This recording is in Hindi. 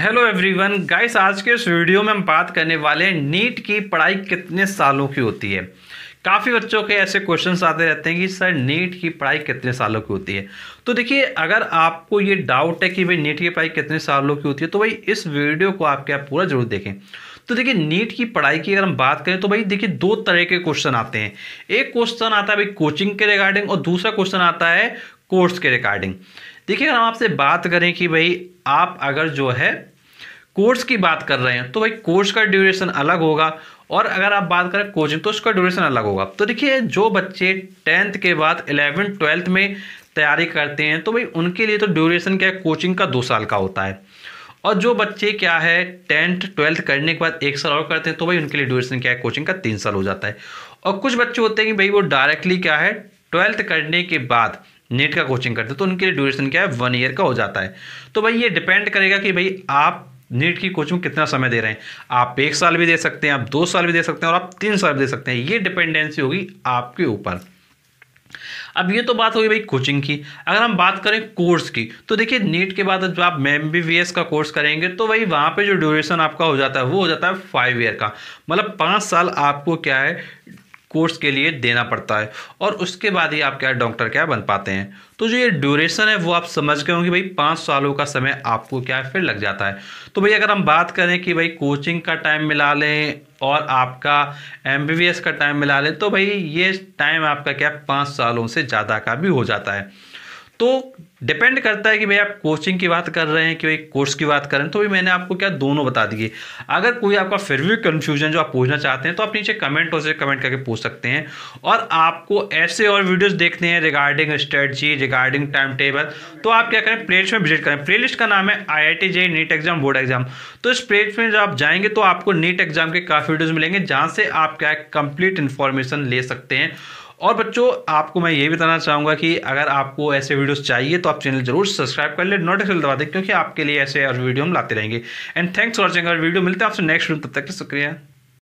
हेलो एवरीवन गाइस आज के इस वीडियो में हम बात करने वाले हैं नीट की पढ़ाई कितने सालों की होती है काफ़ी बच्चों के ऐसे क्वेश्चंस आते रहते हैं कि सर नीट की पढ़ाई कितने सालों की होती है तो देखिए अगर आपको ये डाउट है कि भाई नीट की पढ़ाई कितने सालों की होती है तो भाई इस वीडियो को आपके आप पूरा जरूर देखें तो देखिए नीट की पढ़ाई की अगर हम बात करें तो भाई देखिए दो तरह के क्वेश्चन आते हैं एक क्वेश्चन आता है भाई कोचिंग के रिगार्डिंग और दूसरा क्वेश्चन आता है कोर्स के रिगार्डिंग देखिए अगर हम आपसे बात करें कि भाई आप अगर जो है कोर्स की बात कर रहे हैं तो भाई कोर्स का ड्यूरेशन अलग होगा और अगर आप बात करें कोचिंग तो उसका ड्यूरेशन अलग होगा तो देखिए जो बच्चे टेंथ के बाद इलेवेंथ ट्वेल्थ में तैयारी करते हैं तो भाई उनके लिए तो ड्यूरेशन क्या है कोचिंग का दो साल का होता है और जो बच्चे क्या है टेंथ ट्वेल्थ करने के बाद एक साल और करते हैं तो भाई उनके लिए ड्यूरेशन क्या है कोचिंग का तीन साल हो जाता है और कुछ बच्चे होते हैं कि भाई वो डायरेक्टली क्या है ट्वेल्थ करने के बाद नेट का कोचिंग करते हैं तो उनके लिए ड्यूरेशन क्या है वन ईयर का हो जाता है तो भाई ये डिपेंड करेगा कि भाई आप नीट की कोचिंग कितना समय दे रहे हैं आप एक साल भी दे सकते हैं आप दो साल भी दे सकते हैं और आप तीन साल भी दे सकते हैं ये डिपेंडेंसी होगी आपके ऊपर अब ये तो बात होगी भाई कोचिंग की अगर हम बात करें कोर्स की तो देखिए नीट के बाद जब आप एम का कोर्स करेंगे तो भाई वहाँ पे जो ड्यूरेशन आपका हो जाता है वो हो जाता है फाइव ईयर का मतलब पाँच साल आपको क्या है कोर्स के लिए देना पड़ता है और उसके बाद ही आप क्या डॉक्टर क्या बन पाते हैं तो जो ये ड्यूरेशन है वो आप समझ गए होंगे भाई पाँच सालों का समय आपको क्या फिर लग जाता है तो भाई अगर हम बात करें कि भाई कोचिंग का टाइम मिला लें और आपका एम का टाइम मिला लें तो भाई ये टाइम आपका क्या पाँच सालों से ज़्यादा का भी हो जाता है तो डिपेंड करता है कि भाई आप कोचिंग की बात कर रहे हैं कि भाई कोर्स की बात कर रहे हैं तो भी मैंने आपको क्या दोनों बता दिए अगर कोई आपका फिर भी कन्फ्यूजन जो आप पूछना चाहते हैं तो आप नीचे कमेंट से कमेंट करके पूछ सकते हैं और आपको ऐसे और वीडियोस देखने हैं regarding strategy regarding time table तो आप क्या करें प्ले में विजिट करें प्लेलिस्ट का नाम है I I T NEET exam board exam तो इस प्ले में जब आप जाएंगे तो आपको नीट एग्जाम के काफ़ी वीडियोज़ मिलेंगे जहाँ से आप क्या कंप्लीट इन्फॉर्मेशन ले सकते हैं और बच्चों आपको मैं ये बताना चाहूँगा कि अगर आपको ऐसे वीडियोस चाहिए तो आप चैनल जरूर सब्सक्राइब कर ले नोटिफिकेशन दबा दें क्योंकि आपके लिए ऐसे और वीडियो हम लाते रहेंगे एंड थैंक्स फॉर वॉचिंग और वीडियो मिलते हैं आपसे नेक्स्ट वीडियो तब तक शुक्रिया